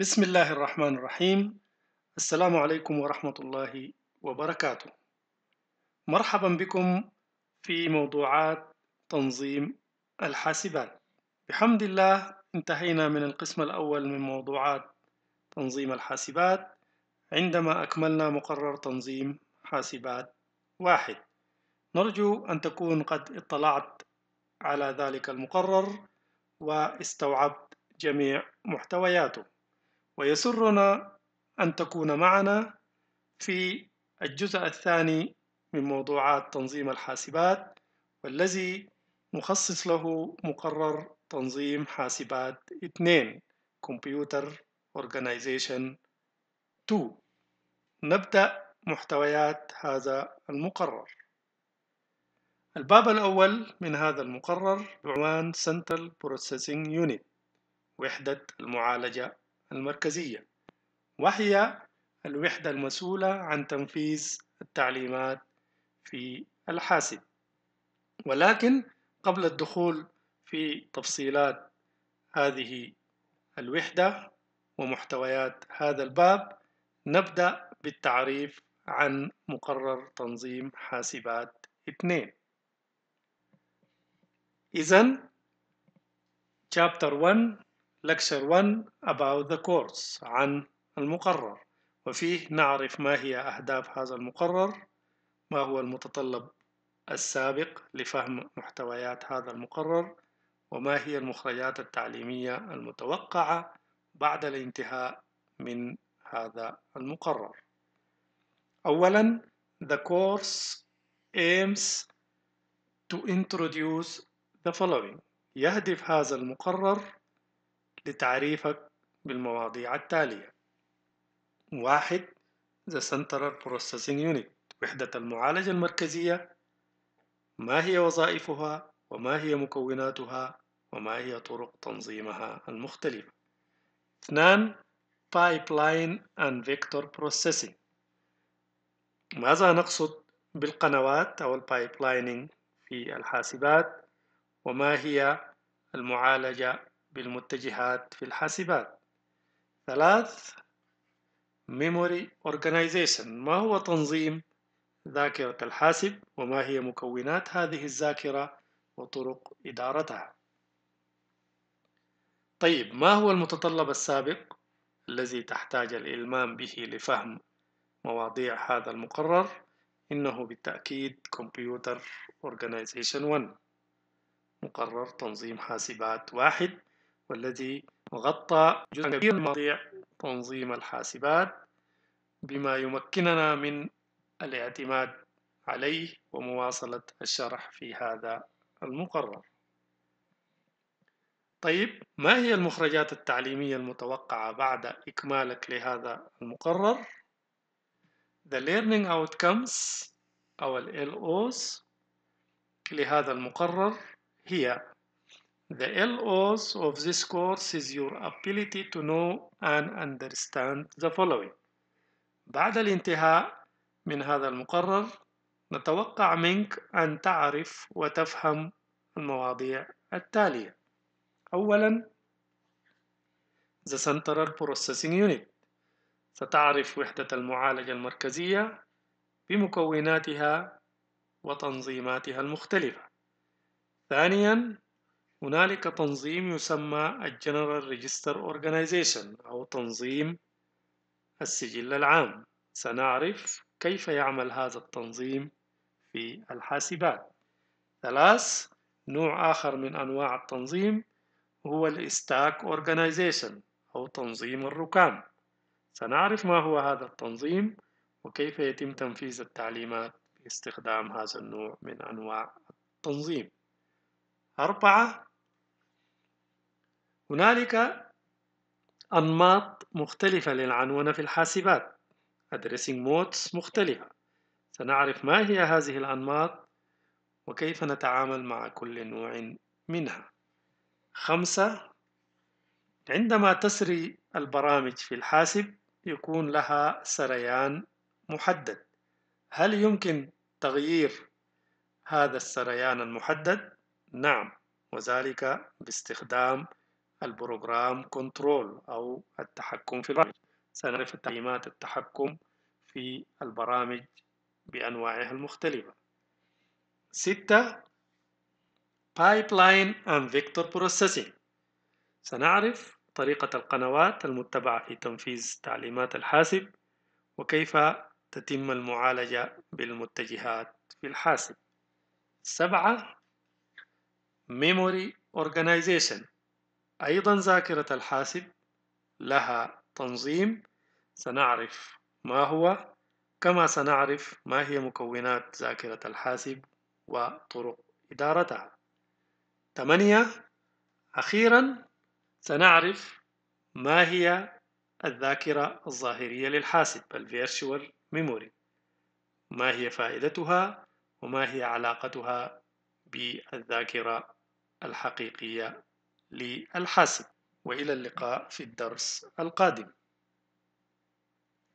بسم الله الرحمن الرحيم السلام عليكم ورحمة الله وبركاته مرحبا بكم في موضوعات تنظيم الحاسبات بحمد الله انتهينا من القسم الأول من موضوعات تنظيم الحاسبات عندما أكملنا مقرر تنظيم حاسبات واحد نرجو أن تكون قد اطلعت على ذلك المقرر واستوعبت جميع محتوياته ويسرنا أن تكون معنا في الجزء الثاني من موضوعات تنظيم الحاسبات والذي نخصص له مقرر تنظيم حاسبات 2 Computer Organization 2 نبدأ محتويات هذا المقرر الباب الأول من هذا المقرر بعنوان Central Processing Unit وحدة المعالجة المركزية وهي الوحدة المسؤولة عن تنفيذ التعليمات في الحاسب ولكن قبل الدخول في تفصيلات هذه الوحدة ومحتويات هذا الباب نبدأ بالتعريف عن مقرر تنظيم حاسبات 2 إذا Chapter 1 lecture 1 about the course عن المقرر وفيه نعرف ما هي أهداف هذا المقرر ما هو المتطلب السابق لفهم محتويات هذا المقرر وما هي المخرجات التعليمية المتوقعة بعد الانتهاء من هذا المقرر أولا the course aims to introduce the following يهدف هذا المقرر لتعريفك بالمواضيع التالية واحد The Central Processing Unit وحدة المعالجة المركزية ما هي وظائفها وما هي مكوناتها وما هي طرق تنظيمها المختلفة اثنان Pipeline and Vector Processing ماذا نقصد بالقنوات أو البايبلاينينج في الحاسبات وما هي المعالجة بالمتجهات في الحاسبات ثلاث Memory Organization ما هو تنظيم ذاكرة الحاسب وما هي مكونات هذه الذاكرة وطرق إدارتها طيب ما هو المتطلب السابق الذي تحتاج الإلمام به لفهم مواضيع هذا المقرر إنه بالتأكيد Computer Organization 1 مقرر تنظيم حاسبات واحد والذي غطى جزء كبير من مواضيع تنظيم الحاسبات بما يمكننا من الاعتماد عليه ومواصلة الشرح في هذا المقرر طيب ما هي المخرجات التعليمية المتوقعة بعد إكمالك لهذا المقرر؟ The Learning Outcomes أو الـ LOs لهذا المقرر هي The LOs of this course is your ability to know and understand the following. بعد الانتهاء من هذا المقرر نتوقع منك أن تعرف وتفهم المواضيع التالية. أولاً The Central Processing Unit ستعرف وحدة المعالجة المركزية بمكوناتها وتنظيماتها المختلفة. ثانياً هنالك تنظيم يسمى الجنرال ريجستر أورجانيزيشن أو تنظيم السجل العام سنعرف كيف يعمل هذا التنظيم في الحاسبات ثلاث نوع آخر من أنواع التنظيم هو الاستاك أورجانيزيشن أو تنظيم الركام سنعرف ما هو هذا التنظيم وكيف يتم تنفيذ التعليمات باستخدام هذا النوع من أنواع التنظيم أربعة هنالك أنماط مختلفة للعنونة في الحاسبات addressing modes مختلفة سنعرف ما هي هذه الأنماط وكيف نتعامل مع كل نوع منها خمسة عندما تسري البرامج في الحاسب يكون لها سريان محدد هل يمكن تغيير هذا السريان المحدد؟ نعم وذلك باستخدام البروجرام كنترول أو التحكم في البرامج سنعرف تعليمات التحكم في البرامج بأنواعها المختلفة ستة Pipeline and Vector Processing سنعرف طريقة القنوات المتبعة في تنفيذ تعليمات الحاسب وكيف تتم المعالجة بالمتجهات في الحاسب سبعة Memory Organization أيضا ذاكرة الحاسب لها تنظيم سنعرف ما هو كما سنعرف ما هي مكونات ذاكرة الحاسب وطرق إدارتها ثمانية أخيرا سنعرف ما هي الذاكرة الظاهرية للحاسب الـ Virtual Memory ما هي فائدتها وما هي علاقتها بالذاكرة الحقيقية للحاسب وإلى اللقاء في الدرس القادم